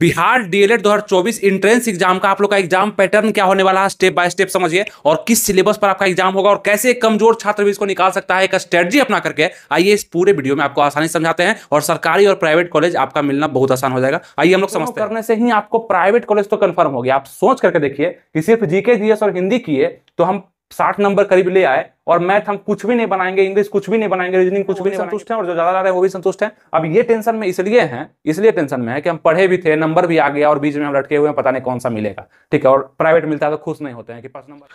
Bihar DElEd 2024 entrance exam का आप लोग का एग्जाम पैटर्न क्या होने वाला है स्टेप बाय स्टेप समझिए और किस सिलेबस पर आपका एग्जाम होगा और कैसे कमजोर छात्र भी इसको निकाल सकता है एक स्ट्रेटजी अपना करके आइए इस पूरे वीडियो में आपको आसानी समझाते हैं और सरकारी और प्राइवेट कॉलेज आपका मिलना बहुत आसान हो जाएगा आइए हम लोग समझते करने से ही आपको प्राइवेट कॉलेज तो कन्फर्म हो गया आप सोच करके देखिए कि सिर्फ जीके जीएस और हिंदी किए तो हम साठ नंबर करीब ले आए और मैथ हम कुछ भी नहीं बनाएंगे इंग्लिश कुछ भी नहीं बनाएंगे रीजनिंग कुछ भी नहीं संतुष्ट है और जो ज्यादा ला रहे हैं वो भी संतुष्ट है अब ये टेंशन में इसलिए है इसलिए टेंशन में है कि हम पढ़े भी थे नंबर भी आ गया और बीच में हम लटके हुए हैं पता नहीं कौन सा मिलेगा ठीक है और प्राइवेट मिलता है तो खुश नहीं होते हैं कि पास नंबर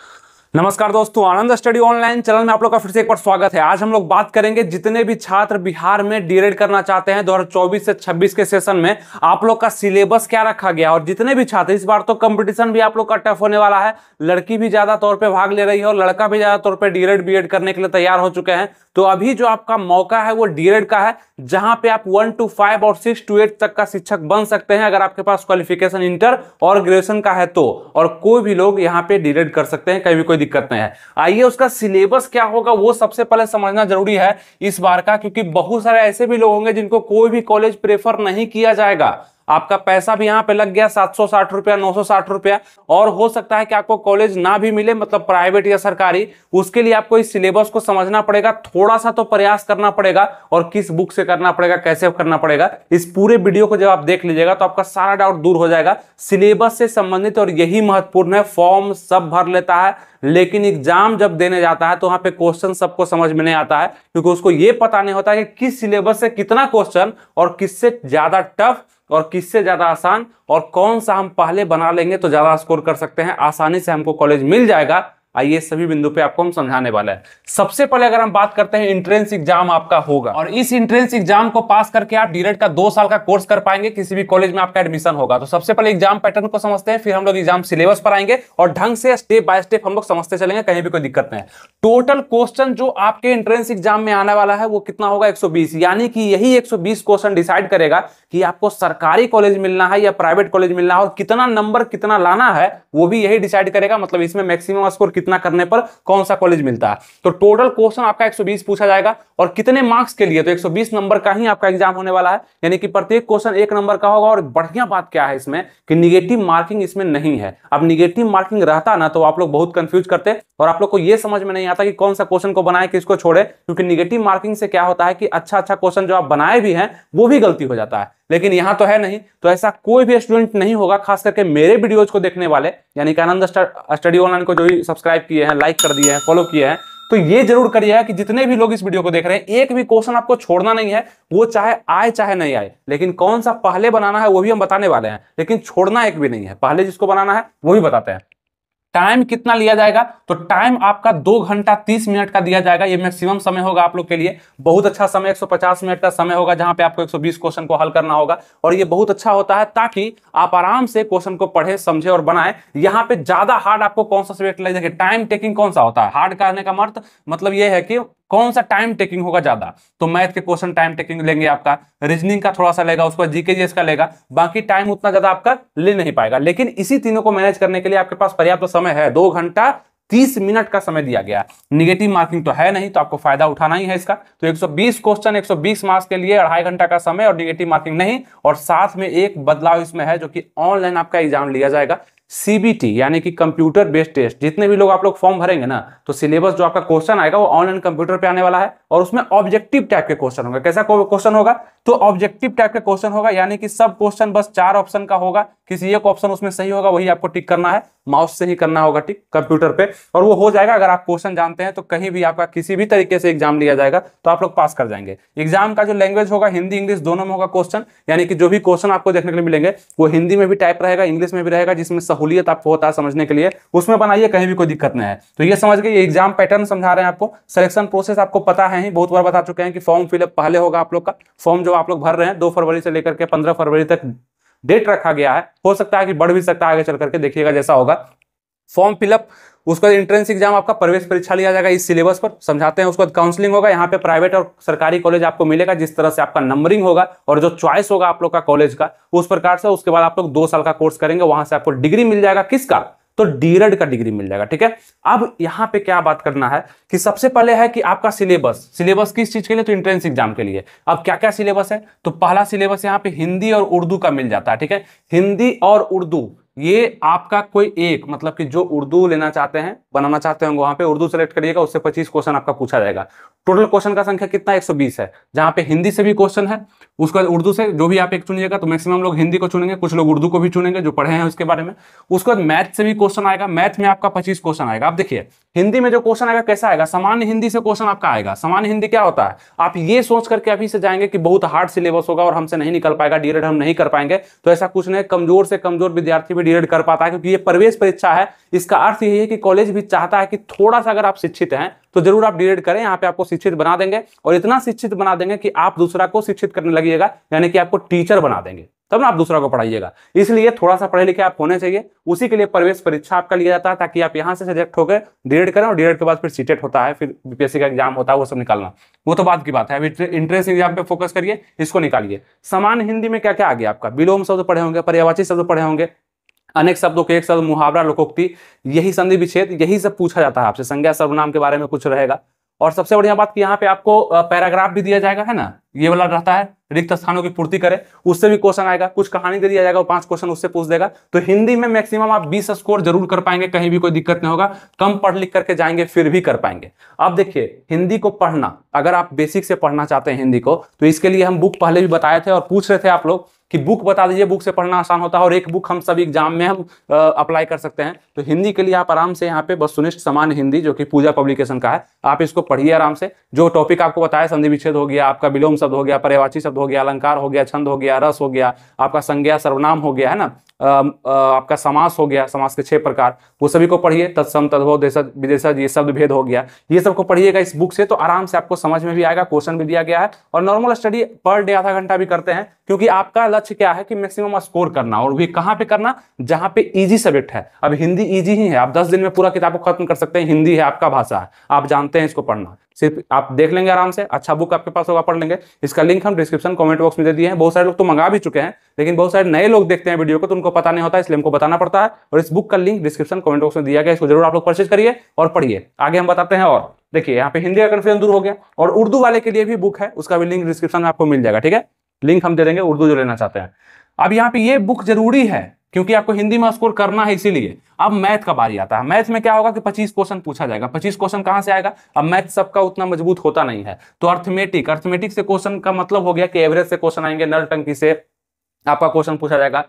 नमस्कार दोस्तों आनंद स्टडी ऑनलाइन चैनल में आप लोग का फिर से एक बार स्वागत है आज हम लोग बात करेंगे जितने भी छात्र बिहार में डीएलएड करना चाहते हैं 2024 से 26 के सेशन में आप लोग का सिलेबस क्या रखा गया और जितने भी छात्र इस बार तो कंपटीशन भी आप लोग का टफ होने वाला है लड़की भी ज्यादा तौर पर भाग ले रही है और लड़का भी ज्यादा तौर पर डीएलएड बी करने के लिए तैयार हो चुके हैं तो अभी जो आपका मौका है वो डीएड का है जहां पे आप वन टू फाइव और सिक्स टू एट तक का शिक्षक बन सकते हैं अगर आपके पास क्वालिफिकेशन इंटर और ग्रेजुएशन का है तो और कोई भी लोग यहाँ पे डीएड कर सकते हैं कहीं भी कोई दिक्कत नहीं है आइए उसका सिलेबस क्या होगा वो सबसे पहले समझना जरूरी है इस बार का क्योंकि बहुत सारे ऐसे भी लोग होंगे जिनको कोई भी कॉलेज प्रेफर नहीं किया जाएगा आपका पैसा भी यहाँ पे लग गया सात सौ साठ रुपया नौ सौ साठ रुपया और हो सकता है कि आपको कॉलेज ना भी मिले मतलब प्राइवेट या सरकारी उसके लिए आपको इस सिलेबस को समझना पड़ेगा थोड़ा सा तो प्रयास करना पड़ेगा और किस बुक से करना पड़ेगा कैसे करना पड़ेगा इस पूरे वीडियो को जब आप देख लीजिएगा तो आपका सारा डाउट दूर हो जाएगा सिलेबस से संबंधित और यही महत्वपूर्ण है फॉर्म सब भर लेता है लेकिन एग्जाम जब देने जाता है तो वहां पे क्वेश्चन सबको समझ में नहीं आता है क्योंकि उसको ये पता नहीं होता है कि किस सिलेबस से कितना क्वेश्चन और किससे ज्यादा टफ और किससे ज़्यादा आसान और कौन सा हम पहले बना लेंगे तो ज़्यादा स्कोर कर सकते हैं आसानी से हमको कॉलेज मिल जाएगा आइए सभी बिंदु पे आपको हम समझाने वाले हैं सबसे पहले अगर हम बात करते हैं इंट्रेंस एग्जाम आपका होगा और इस इंट्रेंस एग्जाम को पास करके आप डीरेट का दो साल का कोर्स कर पाएंगे किसी भी कॉलेज में आपका एडमिशन होगा तो सबसे पहले एग्जाम पैटर्न को समझते हैं फिर हम लोग एग्जाम सिलेबस पर आएंगे और ढंग से स्टेप बाय स्टेप हम लोग समझते चलेंगे कहीं भी कोई दिक्कत नहीं टोटल क्वेश्चन जो आपके एंट्रेंस एग्जाम में आने वाला है वो कितना होगा एक यानी कि यही एक क्वेश्चन डिसाइड करेगा कि आपको सरकारी कॉलेज मिलना है या प्राइवेट कॉलेज मिलना है और कितना नंबर कितना लाना है वो भी यही डिसाइड करेगा मतलब इसमें मैक्सिमम स्कोर कितना करने पर कौन सा कॉलेज मिलता है तो टोटल क्वेश्चन आपका 120 पूछा जाएगा और कितने मार्क्स के लिए तो 120 नंबर का ही आपका एग्जाम होने वाला है यानी कि प्रत्येक क्वेश्चन एक नंबर का होगा और बढ़िया बात क्या है इसमें कि निगेटिव मार्किंग इसमें नहीं है अब निगेटिव मार्किंग रहता ना तो आप लोग बहुत कंफ्यूज करते और आप लोग को यह समझ में नहीं आता कि कौन सा क्वेश्चन को बनाए किसको छोड़े क्योंकि निगेटिव मार्किंग से क्या होता है कि अच्छा अच्छा क्वेश्चन जो आप बनाए भी हैं वो भी गलती हो जाता है लेकिन यहां तो है नहीं तो ऐसा कोई भी स्टूडेंट नहीं होगा खास करके मेरे वीडियोज को देखने वाले यानी कि आनंद स्टडी ऑनलाइन को जो भी सब्सक्राइब किए हैं लाइक कर दिए हैं फॉलो किए हैं तो ये जरूर करिएगा कि जितने भी लोग इस वीडियो को देख रहे हैं एक भी क्वेश्चन आपको छोड़ना नहीं है वो चाहे आए चाहे नहीं आए लेकिन कौन सा पहले बनाना है वो भी हम बताने वाले हैं लेकिन छोड़ना एक भी नहीं है पहले जिसको बनाना है वो भी बताते हैं टाइम कितना लिया जाएगा तो टाइम आपका दो घंटा तीस मिनट का दिया जाएगा ये मैक्सिमम समय होगा आप लोग के लिए बहुत अच्छा समय 150 मिनट का समय होगा जहां पे आपको 120 क्वेश्चन को हल करना होगा और ये बहुत अच्छा होता है ताकि आप आराम से क्वेश्चन को पढ़े समझे और बनाए यहाँ पे ज्यादा हार्ड आपको कौन सा सब्जेक्ट लगेगा टाइम टेकिंग कौन सा होता है हार्ड करने का मर्थ मतलब ये है कि कौन सा टाइम टेकिंग होगा ज्यादा तो मैथ के क्वेश्चन टाइम टेकिंग लेंगे आपका रीजनिंग का थोड़ा सा लेगा बाद जीके का लेगा बाकी टाइम उतना ज्यादा आपका ले नहीं पाएगा लेकिन इसी तीनों को मैनेज करने के लिए आपके पास पर्याप्त तो समय है दो घंटा तीस मिनट का समय दिया गया निगेटिव मार्किंग तो है नहीं तो आपको फायदा उठाना ही है इसका तो 120 क्वेश्चन 120 मार्क्स के लिए अढ़ाई घंटा का समय और निगेटिव मार्किंग नहीं और साथ में एक बदलाव इसमें है जो कि ऑनलाइन आपका एग्जाम लिया जाएगा सीबीटी यानी कि कंप्यूटर बेस्ड टेस्ट जितने भी लोग आप लोग फॉर्म भरेंगे ना तो सिलेबस जो आपका क्वेश्चन आएगा वो ऑनलाइन कंप्यूटर पे आने वाला है और उसमें ऑब्जेक्टिव टाइप के क्वेश्चन होगा कैसा क्वेश्चन होगा तो ऑब्जेक्टिव टाइप का क्वेश्चन होगा यानी कि सब क्वेश्चन बस चार ऑप्शन का होगा किसी एक ऑप्शन उसमें सही होगा वही आपको टिक करना है माउस से ही करना होगा टिक कंप्यूटर पे और वो हो जाएगा अगर आप क्वेश्चन जानते हैं तो कहीं भी आपका किसी भी तरीके से एग्जाम लिया जाएगा तो आप लोग पास कर जाएंगे एग्जाम का जो लैंग्वेज होगा हिंदी इंग्लिश दोनों में होगा क्वेश्चन यानी कि जो भी क्वेश्चन आपको देखने के लिए मिलेंगे वो हिंदी में भी टाइप रहेगा इंग्लिश में भी रहेगा जिसमें सहूलियत आपको होता है समझने के लिए उसमें बनाइए कहीं भी कोई दिक्कत नहीं है तो ये समझ गए एग्जाम पैटर्न समझा रहे हैं आपको सिलेक्शन प्रोसेस आपको पता है ही बहुत बार बता चुके हैं कि फॉर्म फिलअप पहले होगा आप लोग का फॉर्म जो आप लोग भर रहे हैं दो फरवरी से लेकर के पंद्रह फरवरी तक डेट रखा गया है हो सकता है कि बढ़ भी सकता है आगे चल करके देखिएगा जैसा होगा फॉर्म फिलअप उसका एंट्रेंस एग्जाम आपका प्रवेश परीक्षा लिया जाएगा इस सिलेबस पर समझाते हैं उसके बाद काउंसलिंग होगा यहाँ पे प्राइवेट और सरकारी कॉलेज आपको मिलेगा जिस तरह से आपका नंबरिंग होगा और जो चॉइस होगा आप लोग का कॉलेज का उस प्रकार से उसके बाद आप लोग दो साल का कोर्स करेंगे वहां से आपको डिग्री मिल जाएगा किसका तो डीरेड का डिग्री मिल जाएगा ठीक है अब यहां पे क्या बात करना है कि सबसे पहले है कि आपका सिलेबस सिलेबस किस चीज के लिए तो इंट्रेंस एग्जाम के लिए अब क्या क्या सिलेबस है तो पहला सिलेबस यहाँ पे हिंदी और उर्दू का मिल जाता है ठीक है हिंदी और उर्दू ये आपका कोई एक मतलब कि जो उर्दू लेना चाहते हैं बनाना चाहते हैं वहां पे उर्दू सेलेक्ट करिएगा उससे 25 क्वेश्चन आपका पूछा जाएगा टोटल क्वेश्चन का संख्या कितना 120 है जहां पे हिंदी से भी क्वेश्चन है उसका उर्दू से जो भी आप एक चुनिएगा तो मैक्सिमम लोग हिंदी को चुनेंगे कुछ लोग उर्दू को भी चुनेंगे जो पढ़े हैं उसके बारे में उसके बाद मैथ से भी क्वेश्चन आएगा मैथ में आपका पच्चीस क्वेश्चन आएगा आप देखिए हिंदी में जो क्वेश्चन आएगा कैसा आएगा सामान्य हिंदी से क्वेश्चन आपका आएगा सामान्य हिंदी क्या होता है आप ये सोच करके अभी से जाएंगे कि बहुत हार्ड सिलेबस होगा और हमसे नहीं निकल पाएगा डीएड हम नहीं कर पाएंगे तो ऐसा कुछ नहीं कमजोर से कमजोर विद्यार्थी भी डीएड कर पाता है क्योंकि ये प्रवेश परीक्षा है इसका अर्थ यही है कि कॉलेज भी चाहता है कि थोड़ा सा अगर आप शिक्षित हैं तो जरूर आप डीएड करें यहाँ पे आपको शिक्षित बना देंगे और इतना शिक्षित बना देंगे कि आप दूसरा को शिक्षित करने लगेगा यानी कि आपको टीचर बना देंगे तब ना आप दूसरा को पढ़ाइएगा इसलिए थोड़ा सा पढ़े लिखे आप होने चाहिए उसी के लिए प्रवेश परीक्षा आपका लिया जाता है ताकि आप यहाँ से सिलेक्ट होकर डीएड करें और डीएड के बाद फिर सीटेट e होता है फिर बीपीएससी का एग्जाम होता है वो सब निकालना वो तो बात की बात है अभी इंटरेस्ट एग्जाम पे फोकस करिए इसको निकालिए समान हिंदी में क्या क्या आ गया आपका विलोम शब्द पढ़े होंगे पर्यावाची शब्द पढ़े होंगे अनेक शब्दों के एक शब्द मुहावरा लोकोक्ति यही संधि विच्छेद यही सब पूछा जाता है आपसे संज्ञा सर्वनाम के बारे में कुछ रहेगा और सबसे बढ़िया बात कि यहाँ पे आपको पैराग्राफ भी दिया जाएगा है ना ये वाला रहता है रिक्त स्थानों की पूर्ति करें उससे भी क्वेश्चन आएगा कुछ कहानी दे दिया जाएगा पांच क्वेश्चन उससे पूछ देगा तो हिंदी में मैक्सिमम आप 20 स्कोर जरूर कर पाएंगे कहीं भी कोई दिक्कत नहीं होगा कम पढ़ लिख करके जाएंगे फिर भी कर पाएंगे अब देखिए हिंदी को पढ़ना अगर आप बेसिक से पढ़ना चाहते हैं हिंदी को तो इसके लिए हम बुक पहले भी बताए थे और पूछ रहे थे आप लोग कि बुक बता दीजिए बुक से पढ़ना आसान होता है और एक बुक हम सब एग्जाम में हम अप्लाई कर सकते हैं तो हिंदी के लिए आप आराम से यहाँ पे बस सुनिश्चित समान हिंदी जो कि पूजा पब्लिकेशन का है आप इसको पढ़िए आराम से जो टॉपिक आपको बताया संधि विच्छेद हो गया आपका विलोम शब्द हो गया पर्यवाची शब्द हो गया अलंकार हो गया छंद हो गया रस हो गया आपका संज्ञा सर्वनाम हो गया है ना आपका समास हो गया समास के छह प्रकार वो सभी को पढ़िए तत्सम तद्भव देश विदेश ये शब्द भेद हो गया ये सबको पढ़िएगा इस बुक से तो आराम से आपको समझ में भी आएगा क्वेश्चन भी दिया गया है और नॉर्मल स्टडी पर डे आधा घंटा भी करते हैं क्योंकि आपका लक्ष्य क्या है कि मैक्सिमम स्कोर करना और भी कहाँ पे करना जहाँ पे ईजी सब्जेक्ट है अब हिंदी ईजी ही है आप दस दिन में पूरा किताब को खत्म कर सकते हैं हिंदी है आपका भाषा है आप जानते हैं इसको पढ़ना सिर्फ आप देख लेंगे आराम से अच्छा बुक आपके पास होगा पढ़ लेंगे इसका लिंक हम डिस्क्रिप्शन कमेंट बॉक्स में दे दिए हैं बहुत सारे लोग तो मंगा भी चुके हैं लेकिन बहुत सारे नए लोग देखते हैं वीडियो को तो उनको पता नहीं होता इसलिए हमको बताना पड़ता है और इस बुक का लिंक डिस्क्रिप्शन कमेंट बॉक्स में दिया गया इसको जरूर आप लोग परचेज करिए और पढ़िए आगे हम बताते हैं और देखिए यहाँ पे हिंदी का कन्फ्यूजन दूर हो गया और उर्दू वाले के लिए भी बुक है उसका भी लिंक डिस्क्रिप्शन में आपको मिल जाएगा ठीक है लिंक हम दे देंगे उर्दू जो लेना चाहते हैं अब यहाँ पे ये बुक जरूरी है क्योंकि आपको हिंदी में स्कोर करना है इसीलिए अब मैथ का बारी आता है मैथ में क्या होगा कि 25 क्वेश्चन पूछा जाएगा 25 क्वेश्चन कहां से आएगा अब मैथ सबका उतना मजबूत होता नहीं है तो अर्थमेटिक अर्थमेटिक से क्वेश्चन का मतलब हो गया कि एवरेज से क्वेश्चन आएंगे नल टंकी से आपका क्वेश्चन पूछा जाएगा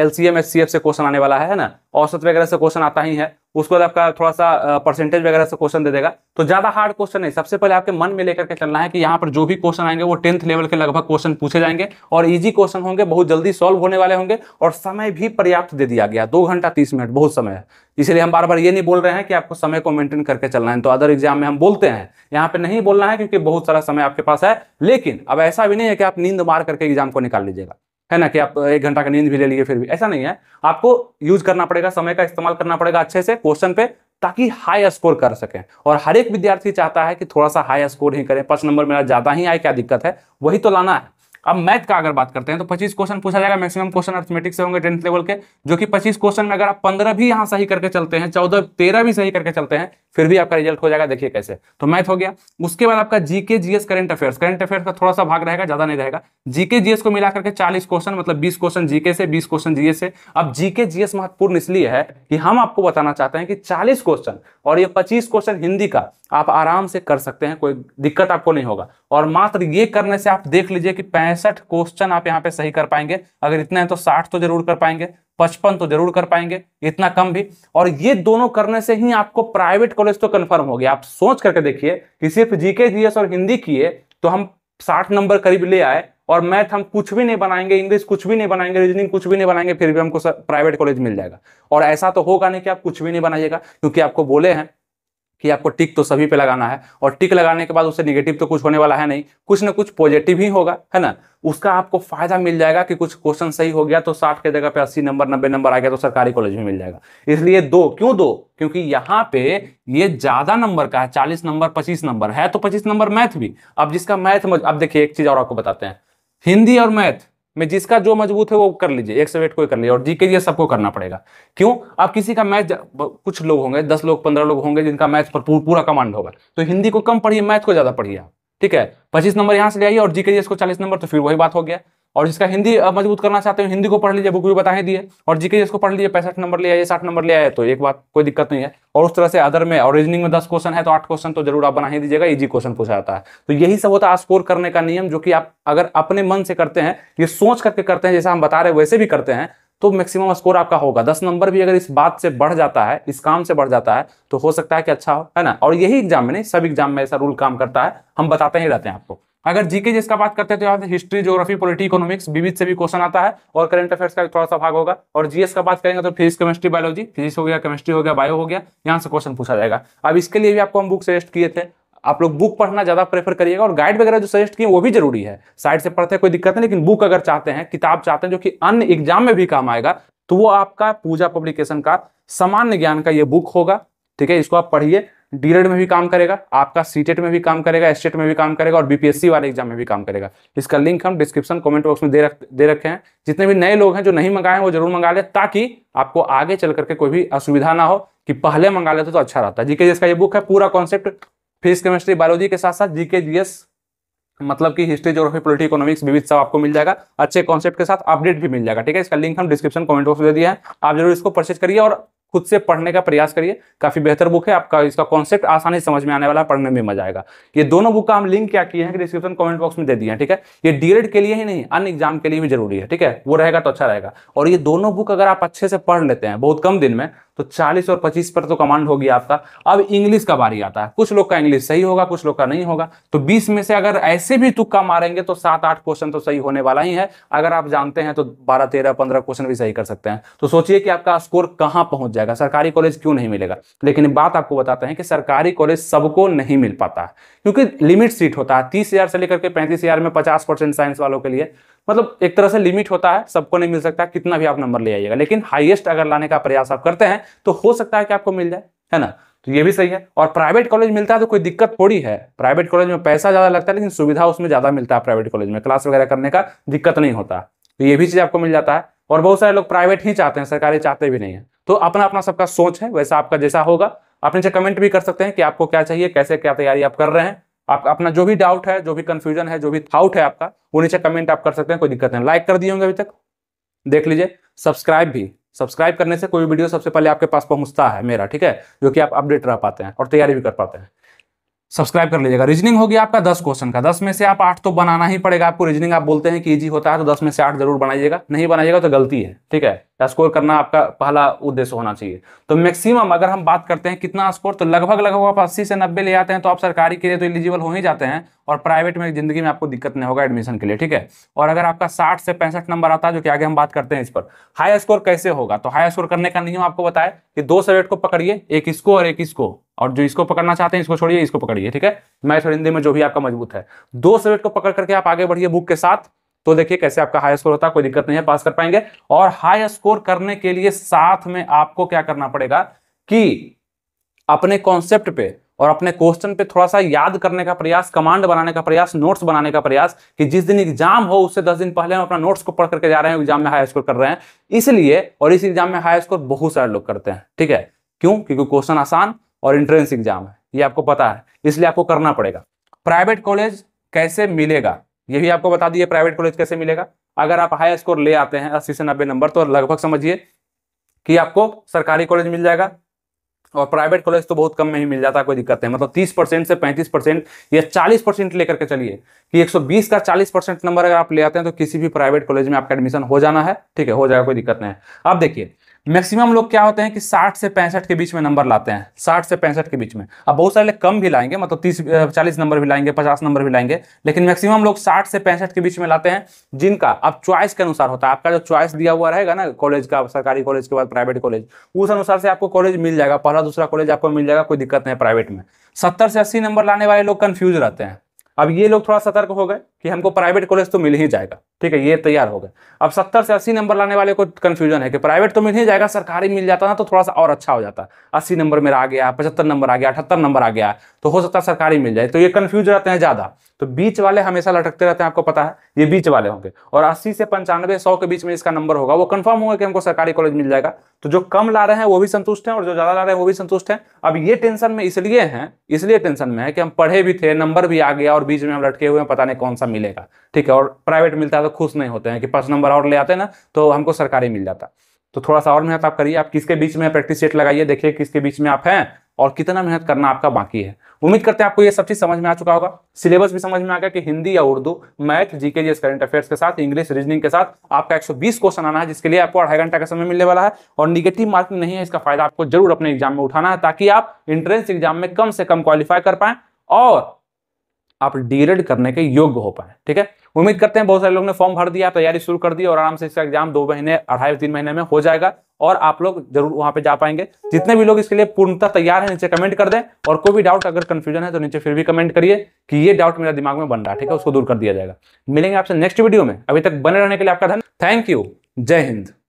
एल सी एम एफ से क्वेश्चन आने वाला है ना औसत वगैरह से क्वेश्चन आता ही है उसके बाद आपका थोड़ा सा परसेंटेज वगैरह से क्वेश्चन दे देगा तो ज्यादा हार्ड क्वेश्चन नहीं सबसे पहले आपके मन में लेकर के चलना है कि यहाँ पर जो भी क्वेश्चन आएंगे वो टेंथ लेवल के लगभग क्वेश्चन पूछे जाएंगे और इजी क्वेश्चन होंगे बहुत जल्दी सॉल्व होने वाले होंगे और समय भी पर्याप्त दे दिया गया दो घंटा तीस मिनट बहुत समय है इसलिए हम बार बार ये नहीं बोल रहे हैं कि आपको समय को मेंटेन करके चलना है तो अदर एग्जाम में हम बोलते हैं यहाँ पे नहीं बोलना है क्योंकि बहुत सारा समय आपके पास है लेकिन अब ऐसा भी नहीं है कि आप नींद मार करके एग्जाम को निकाल लीजिएगा है ना कि आप एक घंटा का नींद भी ले लिए फिर भी ऐसा नहीं है आपको यूज करना पड़ेगा समय का इस्तेमाल करना पड़ेगा अच्छे से क्वेश्चन पे ताकि हाई स्कोर कर सकें और हर एक विद्यार्थी चाहता है कि थोड़ा सा हाई स्कोर ही करें पांच नंबर मेरा ज़्यादा ही आए क्या दिक्कत है वही तो लाना है अब मैथ का अगर बात करते हैं तो पच्चीस क्वेश्चन पूछा जाएगा मैक्सिमम क्वेश्चन अर्थमेटिक से होंगे टेंथ लेवल के जो कि पच्चीस क्वेश्चन में अगर आप पंद्रह भी यहाँ सही करके चलते हैं चौदह तेरह भी सही करके चलते हैं फिर भी आपका रिजल्ट हो जाएगा देखिए कैसे तो मैथ हो गया उसके बाद आपका GK GS current affairs current affairs का थोड़ा सा भाग रहेगा ज्यादा नहीं रहेगा जीके जीएस को मिला करके चालीस क्वेश्चन मतलब बीस क्वेश्चन जीके से बीस क्वेश्चन जीएस से अब जीके जीएस महत्वपूर्ण इसलिए है कि हम आपको बताना चाहते हैं कि चालीस क्वेश्चन और ये पच्चीस क्वेश्चन हिंदी का आप आराम से कर सकते हैं कोई दिक्कत आपको नहीं होगा और मात्र ये करने से आप देख लीजिए कि पैंसठ क्वेश्चन आप यहाँ पे सही कर पाएंगे अगर इतना है तो साठ तो जरूर कर पाएंगे पचपन तो जरूर कर पाएंगे इतना कम भी और ये दोनों करने से ही आपको प्राइवेट कॉलेज तो कन्फर्म हो गया आप सोच करके देखिए कि सिर्फ जीके जी और हिंदी किए तो हम साठ नंबर करीब ले आए और मैथ हम कुछ भी नहीं बनाएंगे इंग्लिश कुछ भी नहीं बनाएंगे रीजनिंग कुछ भी नहीं बनाएंगे फिर भी हमको प्राइवेट कॉलेज मिल जाएगा और ऐसा तो होगा नहीं कि आप कुछ भी नहीं बनाइएगा क्योंकि आपको बोले हैं कि आपको टिक तो सभी पे लगाना है और टिक लगाने के बाद उससे निगेटिव तो कुछ होने वाला है नहीं कुछ ना कुछ पॉजिटिव ही होगा है ना उसका आपको फायदा मिल जाएगा कि कुछ क्वेश्चन सही हो गया तो साठ के जगह पे अस्सी नंबर नब्बे नंबर आ गया तो सरकारी कॉलेज में मिल जाएगा इसलिए दो क्यों दो क्योंकि यहाँ पे ये ज्यादा नंबर का है चालीस नंबर पच्चीस नंबर है तो पच्चीस नंबर मैथ भी अब जिसका मैथ अब देखिए एक चीज और आपको बताते हैं हिंदी और मैथ में जिसका जो मजबूत है वो कर लीजिए एक सौ को कर लीजिए और जी के लिए सबको करना पड़ेगा क्यों आप किसी का मैच कुछ लोग होंगे दस लोग पंद्रह लोग होंगे जिनका मैच पर पूरा कमांड होगा तो हिंदी को कम पढ़िए मैथ को ज़्यादा पढ़िए आप ठीक है पच्चीस नंबर यहां से ले आइए और जी के को चालीस नंबर तो फिर वही बात हो गया और जिसका हिंदी मजबूत करना चाहते हो हिंदी को पढ़ लीजिए बुक भी बता ही दिए और जीके जिसको पढ़ लीजिए पैंसठ नंबर लिया या साठ नंबर लिया है तो एक बात कोई दिक्कत नहीं है और उस तरह से अदर में और रीजनिंग में दस क्वेश्चन है तो आठ क्वेश्चन तो जरूर आप बना ही दीजिएगा इजी क्वेश्चन पूछा जाता है तो यही सब होता है स्कोर करने का नियम जो कि आप अगर अपने मन से करते हैं ये सोच करके करते हैं जैसा हम बता रहे हैं वैसे भी करते हैं तो मैक्सिमम स्कोर आपका होगा दस नंबर भी अगर इस बात से बढ़ जाता है इस काम से बढ़ जाता है तो हो सकता है कि अच्छा हो है ना और यही एग्जाम में नहीं सब एग्जाम में ऐसा रूल काम करता है हम बताते ही रहते हैं आपको अगर जीके जिसका बात करते हैं तो यहाँ से हिस्ट्री जोग्राफी पॉलिटी इकोनॉमिक्स विविध से भी क्वेश्चन आता है और करंट अफेयर्स का थोड़ा सा भाग होगा और जीएस का बात करेंगे तो फिजिक्स केमिस्ट्री बायोलॉजी फिजिक्स हो गया केमिस्ट्री हो गया बायो हो गया यहाँ से क्वेश्चन पूछा जाएगा अब इसके लिए भी आपको हम बुक सजेस्ट किए थे आप लोग बुक पढ़ना ज्यादा प्रेफर करिएगा और गाइड वगैरह जो सजेस्ट किए वो भी जरूरी है साइड से पढ़ते हैं कोई दिक्कत नहीं लेकिन बुक अगर चाहते हैं किताब चाहते हैं जो कि अन्य एग्जाम में भी काम आएगा तो वो आपका पूजा पब्लिकेशन का सामान्य ज्ञान का ये बुक होगा ठीक है इसको आप पढ़िए डीरेड में भी काम करेगा आपका सीटेट में भी काम करेगा एस्टेट में भी काम करेगा और बीपीएससी वाले एग्जाम में भी काम करेगा इसका लिंक हम डिस्क्रिप्शन कमेंट बॉक्स में दे रख दे रखे हैं जितने भी नए लोग हैं जो नहीं मंगाए हैं वो जरूर मंगा ले ताकि आपको आगे चल करके कोई भी असुविधा ना हो कि पहले मंगा लेते तो अच्छा रहता है जीके का ये बुक है पूरा कॉन्सेप्ट फिजिक्स केमिस्ट्री बायोलॉजी के साथ साथ जीके जी मतलब कि हिस्ट्री जोग्राफी पोलिटी इकोनॉमिक्स विविध सब आपको मिल जाएगा अच्छे कॉन्सेप्ट के साथ अपडेट भी मिल जाएगा ठीक है इसका लिंक हम डिस्क्रिप्शन कमेंट बॉक्स में दे दिया है आप जरूर इसको परचेज करिए और खुद से पढ़ने का प्रयास करिए काफी बेहतर बुक है आपका इसका कॉन्सेप्ट आसानी समझ में आने वाला पढ़ने में मजा आएगा ये दोनों बुक का हम लिंक क्या किए हैं कि डिस्क्रिप्शन कमेंट बॉक्स में दे दिए हैं ठीक है ये डीएड के लिए ही नहीं अन्य एग्जाम के लिए भी जरूरी है ठीक है वो रहेगा तो अच्छा रहेगा और ये दोनों बुक अगर आप अच्छे से पढ़ लेते हैं बहुत कम दिन में तो 40 और 25 पर तो कमांड होगी आपका अब इंग्लिश का बारी आता है कुछ लोग का इंग्लिश सही होगा कुछ लोग का नहीं होगा तो 20 में से अगर ऐसे भी तुक्का मारेंगे तो सात आठ क्वेश्चन तो सही होने वाला ही है अगर आप जानते हैं तो बारह तेरह पंद्रह क्वेश्चन भी सही कर सकते हैं तो सोचिए कि आपका स्कोर कहां पहुंच जाएगा सरकारी कॉलेज क्यों नहीं मिलेगा लेकिन बात आपको बताते हैं कि सरकारी कॉलेज सबको नहीं मिल पाता है क्योंकि लिमिट सीट होता है तीस से लेकर के पैंतीस में पचास साइंस वालों के लिए मतलब एक तरह से लिमिट होता है सबको नहीं मिल सकता कितना भी आप नंबर ले आइएगा लेकिन हाईएस्ट अगर लाने का प्रयास आप करते हैं तो हो सकता है कि आपको मिल जाए है ना तो ये भी सही है और प्राइवेट कॉलेज मिलता है तो कोई दिक्कत थोड़ी है प्राइवेट कॉलेज में पैसा ज़्यादा लगता है लेकिन सुविधा उसमें ज़्यादा मिलता है प्राइवेट कॉलेज में क्लास वगैरह करने का दिक्कत नहीं होता तो ये भी चीज़ आपको मिल जाता है और बहुत सारे लोग प्राइवेट ही चाहते हैं सरकारी चाहते भी नहीं है तो अपना अपना सबका सोच है वैसा आपका जैसा होगा आप नीचे कमेंट भी कर सकते हैं कि आपको क्या चाहिए कैसे क्या तैयारी आप कर रहे हैं आप अपना जो भी डाउट है जो भी कंफ्यूजन है जो भी थाउट है आपका वो नीचे कमेंट आप कर सकते हैं कोई दिक्कत नहीं लाइक कर दिए होंगे अभी तक देख लीजिए सब्सक्राइब भी सब्सक्राइब करने से कोई वीडियो सबसे पहले आपके पास पहुंचता है मेरा ठीक है जो कि आप अपडेट रह पाते हैं और तैयारी भी कर पाते हैं सब्सक्राइब कर लीजिएगा रीजनिंग होगी आपका दस क्वेश्चन का दस में से आप आठ तो बनाना ही पड़ेगा आपको रीजनिंग आप बोलते हैं कि इजी होता है तो दस में से आठ जरूर बनाइएगा नहीं बनाइएगा तो गलती है ठीक है स्कोर करना आपका पहला उद्देश्य होना चाहिए तो मैक्सिमम अगर हम बात करते हैं कितना स्कोर तो लगभग लगभग आप अस्सी से नब्बे ले आते हैं तो आप सरकारी के लिए तो एलिजिबल हो ही जाते हैं और प्राइवेट में जिंदगी में आपको दिक्कत नहीं होगा एडमिशन के लिए ठीक है और अगर आपका साठ से पैंसठ नंबर आता है जो कि आगे हम बात करते हैं इस पर हाई स्कोर कैसे होगा तो हाई स्कोर करने का नियम आपको बताया कि दो सब्जेक्ट को पकड़िए एक इसको और एक इसको और जो इसको पकड़ना चाहते हैं इसको छोड़िए इसको पकड़िए ठीक है मैथ और हिंदी में जो भी आपका मजबूत है दो सब्जेक्ट को पकड़ करके आप आगे बढ़िए बुक के साथ तो देखिए कैसे आपका हाई स्कोर होता है कोई दिक्कत नहीं है पास कर पाएंगे और हाई स्कोर करने के लिए साथ में आपको क्या करना पड़ेगा कि अपने कॉन्सेप्ट पे और अपने क्वेश्चन पे थोड़ा सा याद करने का प्रयास कमांड बनाने का प्रयास नोट्स बनाने का प्रयास कि जिस दिन एग्जाम हो उससे दस दिन पहले हम अपना नोट्स को पढ़ करके जा रहे हैं एग्जाम में हाई स्कोर कर रहे हैं इसलिए और इस एग्जाम में हाई स्कोर बहुत सारे लोग करते हैं ठीक है क्यों क्योंकि क्वेश्चन आसान और इंट्रेंस एग्जाम है ये आपको पता है इसलिए आपको करना पड़ेगा प्राइवेट कॉलेज कैसे मिलेगा ये भी आपको बता दिए प्राइवेट कॉलेज कैसे मिलेगा अगर आप हाई स्कोर ले आते हैं अस्सी से नब्बे नंबर तो लगभग समझिए कि आपको सरकारी कॉलेज मिल जाएगा और प्राइवेट कॉलेज तो बहुत कम में ही मिल जाता है कोई दिक्कत है मतलब तीस परसेंट से पैंतीस परसेंट या चालीस परसेंट लेकर के चलिए कि एक सौ बीस का चालीस परसेंट नंबर अगर आप ले आते हैं तो किसी भी प्राइवेट कॉलेज में आपका एडमिशन हो जाना है ठीक है हो जाएगा कोई दिक्कत नहीं है अब देखिए मैक्सिमम लोग क्या होते हैं कि 60 से पैंसठ के बीच में नंबर लाते हैं 60 से पैंसठ के बीच में अब बहुत सारे कम भी लाएंगे मतलब तीस चालीस नंबर भी लाएंगे पचास नंबर भी लाएंगे लेकिन मैक्सिमम लोग साठ से पैंसठ के बीच में लाते हैं जिनका अब चॉइस के अनुसार होता है आपका जो चॉइस दिया हुआ रहेगा ना कॉलेज का सरकारी कॉलेज के बाद प्राइवेट कॉलेज उस अनुसार से आपको कॉलेज मिल जाएगा पहला दूसरा कॉलेज आपको मिल जाएगा कोई दिक्कत नहीं प्राइवेट में सत्तर से अस्सी नंबर लाने वाले लोग कन्फ्यूज रहते हैं अब ये लोग थोड़ा सतर्क हो गए कि हमको प्राइवेट कॉलेज तो मिल ही जाएगा ठीक है ये तैयार हो गए अब सत्तर से अस्सी नंबर लाने वाले को कन्फ्यूजन है कि प्राइवेट तो मिल ही जाएगा सरकारी मिल जाता ना तो थोड़ा सा और अच्छा हो जाता अस्सी नंबर मेरा आ गया पचहत्तर नंबर आ गया अठहत्तर नंबर आ गया तो हो सकता है सरकारी मिल जाए तो ये कन्फ्यूज रहते हैं ज़्यादा तो बीच वाले हमेशा लटकते रहते हैं आपको पता है ये बीच वाले होंगे और अस्सी से पंचानवे सौ के बीच में इसका नंबर होगा वो कन्फर्म होगा कि हमको सरकारी कॉलेज मिल जाएगा तो जो कम ला रहे हैं वो भी संतुष्ट हैं और जो ज़्यादा ला रहे हैं वो भी संतुष्ट हैं अब ये टेंशन में इसलिए हैं इसलिए टेंशन में है कि हम पढ़े भी थे नंबर भी आ गया और बीच में हम लटके हुए हैं पता नहीं कौन सा मिलेगा ठीक है और प्राइवेट मिलता है तो ज्यादा खुश नहीं होते हैं कि पाँच नंबर और ले आते ना तो हमको सरकारी मिल जाता तो थोड़ा सा और मेहनत आप करिए आप किसके बीच में प्रैक्टिस सेट लगाइए देखिए किसके बीच में आप हैं और कितना मेहनत करना आपका बाकी है उम्मीद करते हैं आपको ये सब चीज समझ में आ चुका होगा सिलेबस भी समझ में आ गया कि हिंदी या Urdu math GK GS current affairs के साथ इंग्लिश रीजनिंग के साथ आपका 120 क्वेश्चन आना है जिसके लिए आपको अढ़ाई घंटा का समय मिलने वाला है और निगेटिव मार्किंग नहीं है इसका फायदा आपको जरूर अपने एग्जाम में उठाना है ताकि आप इंट्रेंस एग्जाम में कम से कम क्वालिफाई कर पाए और आप डीरेड करने के योग्य हो पाए ठीक है उम्मीद करते हैं बहुत सारे लोग ने फॉर्म भर दिया तैयारी शुरू कर दी और आराम से इसका एग्जाम दो महीने अढ़ाई तीन महीने में हो जाएगा और आप लोग जरूर वहां पे जा पाएंगे जितने भी लोग इसके लिए पूर्णतः तैयार हैं नीचे कमेंट कर दें और कोई भी डाउट अगर कंफ्यूजन है तो नीचे फिर भी कमेंट करिए कि ये डाउट मेरा दिमाग में बन रहा है ठीक है उसको दूर कर दिया जाएगा मिलेंगे आपसे नेक्स्ट वीडियो में अभी तक बने रहने के लिए आपका धन थैंक यू जय हिंद